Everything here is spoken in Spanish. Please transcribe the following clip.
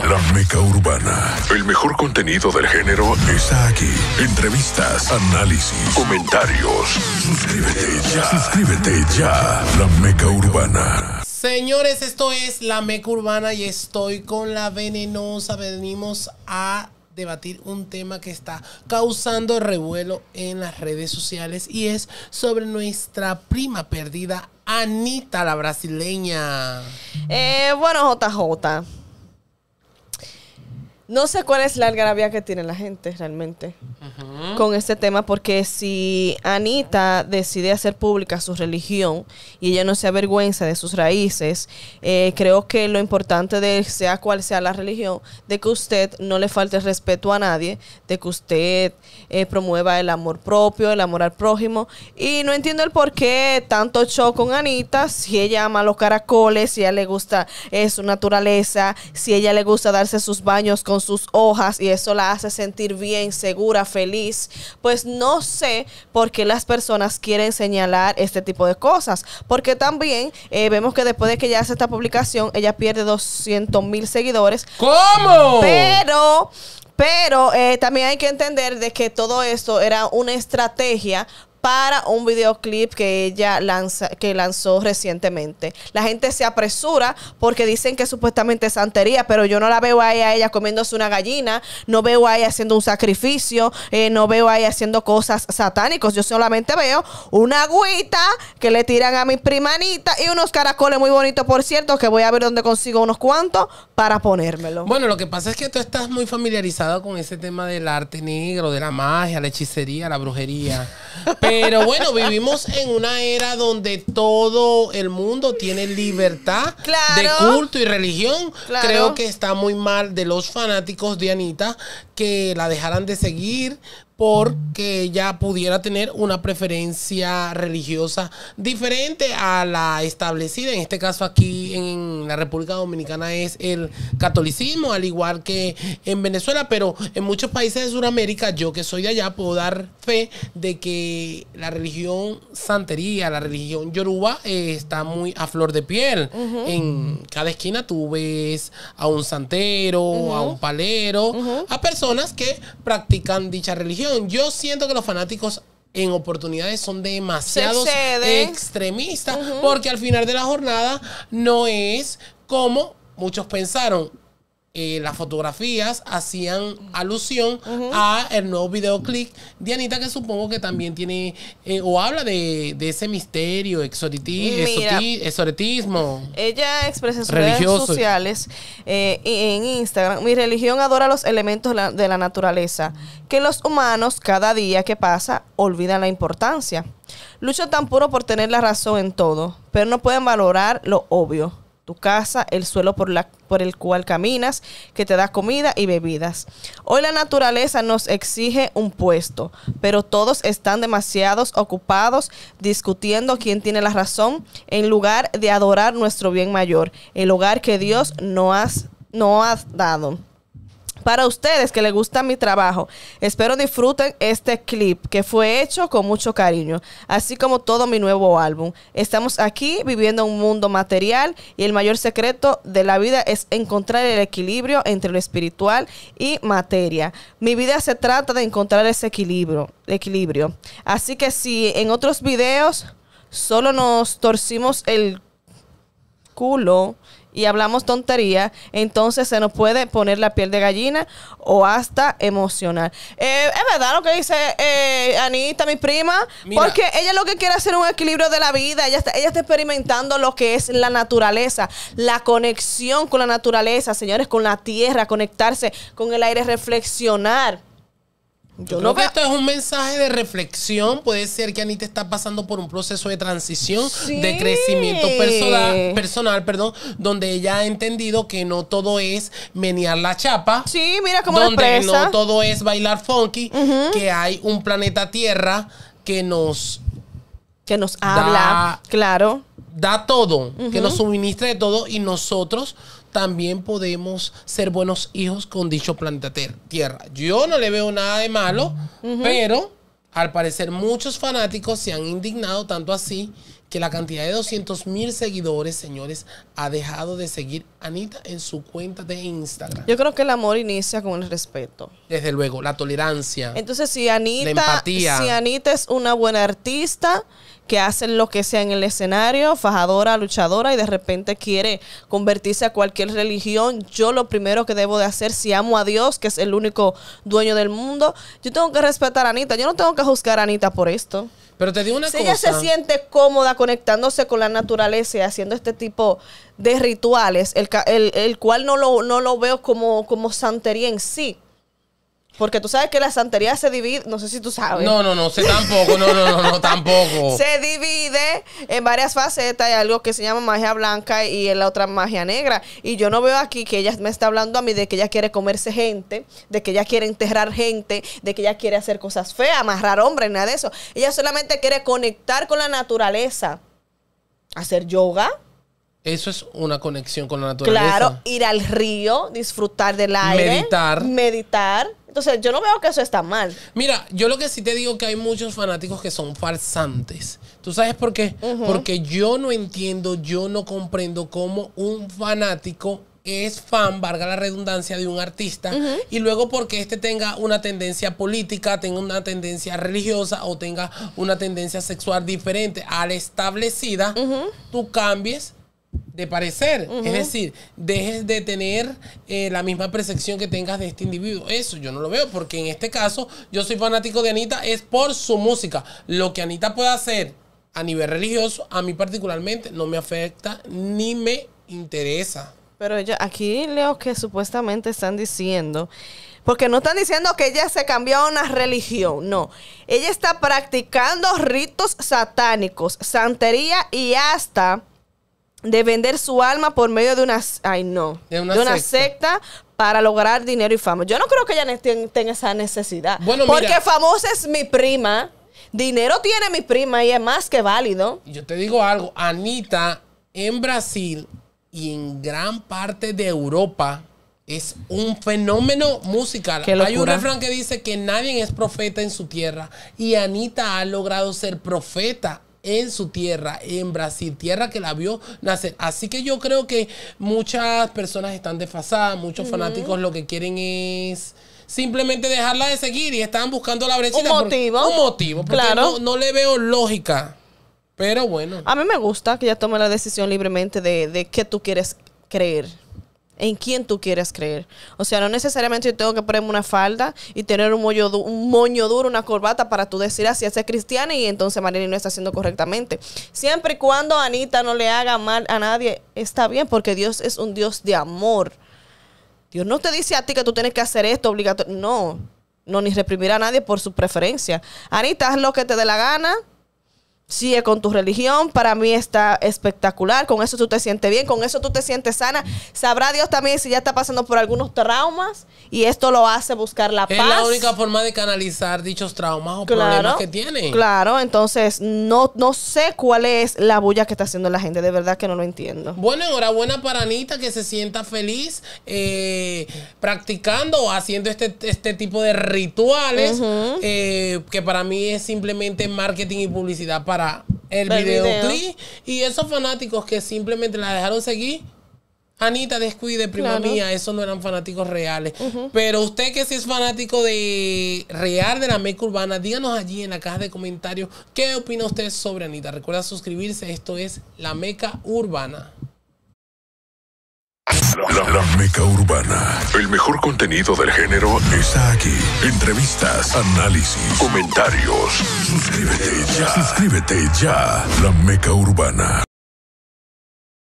La, meca urbana. El mejor contenido del género está aquí. Entrevistas, análisis, comentarios. Suscríbete ya. Suscríbete ya. La meca urbana. Señores, esto es La meca urbana y estoy con la venenosa. Venimos a debatir un tema que está causando revuelo en las redes sociales y es sobre nuestra prima perdida, Anita la brasileña. Eh, bueno, JJ. No sé cuál es la algarabía que tiene la gente realmente con este tema, porque si Anita decide hacer pública su religión y ella no se avergüenza de sus raíces, eh, creo que lo importante de sea cual sea la religión, de que usted no le falte respeto a nadie, de que usted eh, promueva el amor propio, el amor al prójimo. Y no entiendo el por qué tanto show con Anita, si ella ama los caracoles, si a ella le gusta eh, su naturaleza, si a ella le gusta darse sus baños con sus hojas y eso la hace sentir bien, segura, feliz, pues no sé por qué las personas quieren señalar este tipo de cosas. Porque también eh, vemos que después de que ya hace esta publicación, ella pierde 200 mil seguidores. ¿Cómo? Pero... Pero eh, también hay que entender de que todo esto era una estrategia para un videoclip que ella lanza, que lanzó recientemente. La gente se apresura porque dicen que supuestamente es santería, pero yo no la veo ahí a ella comiéndose una gallina, no veo ahí haciendo un sacrificio, eh, no veo ahí haciendo cosas satánicos, Yo solamente veo una agüita que le tiran a mi primanita y unos caracoles muy bonitos, por cierto, que voy a ver dónde consigo unos cuantos para ponérmelo. Bueno, lo que pasa es que tú estás muy familiarizado con ese tema del arte negro, de la magia, la hechicería, la brujería. Pero bueno, vivimos en una era donde todo el mundo tiene libertad de culto y religión. Creo que está muy mal de los fanáticos de Anita que la dejaran de seguir porque ya pudiera tener una preferencia religiosa diferente a la establecida. En este caso aquí en la República Dominicana es el catolicismo, al igual que en Venezuela, pero en muchos países de Sudamérica, yo que soy de allá, puedo dar fe de que la religión santería, la religión yoruba eh, está muy a flor de piel. En cada esquina tú ves a un santero, a un palero, a personas que practican dicha religión. Yo siento que los fanáticos en oportunidades son demasiado extremistas, porque al final de la jornada no es como muchos pensaron las fotografías hacían alusión a el nuevo videoclip de Anita que supongo que también tiene eh, o habla de, de ese misterio exotismo, ella expresa en sus redes sociales eh, en Instagram mi religión adora los elementos de la naturaleza que los humanos cada día que pasa olvidan la importancia luchan tan puro por tener la razón en todo pero no pueden valorar lo obvio tu casa, el suelo por, la, por el cual caminas, que te da comida y bebidas. Hoy la naturaleza nos exige un puesto, pero todos están demasiados ocupados discutiendo quién tiene la razón en lugar de adorar nuestro bien mayor, el hogar que Dios no nos ha dado. Para ustedes que les gusta mi trabajo, espero disfruten este clip que fue hecho con mucho cariño, así como todo mi nuevo álbum. Estamos aquí viviendo un mundo material y el mayor secreto de la vida es encontrar el equilibrio entre lo espiritual y materia. Mi vida se trata de encontrar ese equilibrio, equilibrio. Así que si en otros videos solo nos torcimos el culo y hablamos tontería, entonces se nos puede poner la piel de gallina o hasta emocional. Eh, es verdad lo que dice eh, Anita, mi prima, porque ella lo que quiere hacer un equilibrio de la vida, está, ella está experimentando lo que es la naturaleza, la conexión con la naturaleza, señores, con la tierra, conectarse con el aire, reflexionar. Yo, creo que esto es un mensaje de reflexión. Puede ser que Anita está pasando por un proceso de transición, de crecimiento personal, personal, perdón, donde ella ha entendido que no todo es menear la chapa. Sí, mira cómo Donde no todo es bailar funky, que hay un planeta Tierra que nos que nos habla, claro, da todo, que nos suministra de todo y nosotros también podemos ser buenos hijos con dicho planeta Tierra. Yo no le veo nada de malo, pero al parecer muchos fanáticos se han indignado tanto así que la cantidad de 200 mil seguidores, señores, ha dejado de seguir a Anita en su cuenta de Instagram. Yo creo que el amor inicia con el respeto. Desde luego, la tolerancia. Entonces, si Anita, si Anita es una buena artista, que hacen lo que sea en el escenario, fajadora, luchadora, y de repente quiere convertirse a cualquier religión, yo lo primero que debo de hacer, si amo a Dios, que es el único dueño del mundo, yo tengo que respetar a Anita, yo no tengo que juzgar a Anita por esto. Pero te digo una si ella se siente cómoda conectándose con la naturaleza y haciendo este tipo de rituales, el, el cual no lo, no lo veo como, como santería en sí, porque tú sabes que la santería se divide, no sé si tú sabes. No, no, no, sé tampoco, no, no, no, no tampoco. Se divide en varias facetas, hay algo que se llama magia blanca y en la otra magia negra. Y yo no veo aquí que ella me está hablando a mí de que ella quiere comerse gente, de que ella quiere enterrar gente, de que ella quiere hacer cosas feas, amarrar hombres, nada de eso. Ella solamente quiere conectar con la naturaleza, hacer yoga, eso es una conexión con la naturaleza. Claro, ir al río, disfrutar del aire. Meditar. Meditar. Entonces, yo no veo que eso está mal. Mira, yo lo que sí te digo que hay muchos fanáticos que son farsantes. ¿Tú sabes por qué? Porque yo no entiendo, yo no comprendo cómo un fanático es fan, valga la redundancia, de un artista, y luego porque este tenga una tendencia política, tenga una tendencia religiosa o tenga una tendencia sexual diferente a la establecida, tú cambies de parecer. Es decir, dejes de tener eh, la misma percepción que tengas de este individuo. Eso yo no lo veo, porque en este caso yo soy fanático de Anita, es por su música. Lo que Anita pueda hacer a nivel religioso, a mí particularmente no me afecta ni me interesa. Pero ella aquí leo que supuestamente están diciendo porque no están diciendo que ella se cambió a una religión, no. Ella está practicando ritos satánicos, santería y hasta de vender su alma por medio de una, no, de una, secta. para lograr dinero y fama. Yo no creo que ella tenga esa necesidad. porque famosa es mi prima. Dinero tiene mi prima y es más que válido. Yo te digo algo, Anita en Brasil y en gran parte de Europa es un fenómeno musical. Hay un refrán que dice que nadie es profeta en su tierra y Anita ha logrado ser profeta en su tierra, en Brasil, tierra que la vio nacer. Así que yo creo que muchas personas están desfasadas, muchos fanáticos lo que quieren es simplemente dejarla de seguir y están buscando la brecha. Un motivo. un motivo, porque no, le veo lógica. Pero bueno. A mí me gusta que ella tome la decisión libremente de, de qué tú quieres creer en quién tú quieres creer. O sea, no necesariamente yo tengo que ponerme una falda y tener un, moño, duro, una corbata para tú decir así, ah, es cristiana y entonces Marilyn no está haciendo correctamente. Siempre y cuando Anita no le haga mal a nadie, está bien, porque Dios es un Dios de amor. Dios no te dice a ti que tú tienes que hacer esto obligatorio. No, no, ni reprimir a nadie por su preferencia. Anita, haz lo que te dé la gana sigue con tu religión. Para mí está espectacular. Con eso tú te sientes bien, con eso tú te sientes sana. Sabrá Dios también si ya está pasando por algunos traumas y esto lo hace buscar la paz. Es la única forma de canalizar dichos traumas o problemas que tiene. Claro, entonces no, no sé cuál es la bulla que está haciendo la gente. De verdad que no lo entiendo. Bueno, enhorabuena para Anita que se sienta feliz eh, practicando o haciendo este, este tipo de rituales eh, que para mí es simplemente marketing y publicidad para el Video. Y esos fanáticos que simplemente la dejaron seguir. Anita, descuide, prima mía, esos no eran fanáticos reales. Pero usted que si es fanático de real de la meca urbana, díganos allí en la caja de comentarios qué opina usted sobre Anita. Recuerda suscribirse, esto es La Meca Urbana. La, meca urbana. El mejor contenido del género está aquí. Entrevistas, análisis, comentarios. Suscríbete ya. Suscríbete ya. La meca urbana.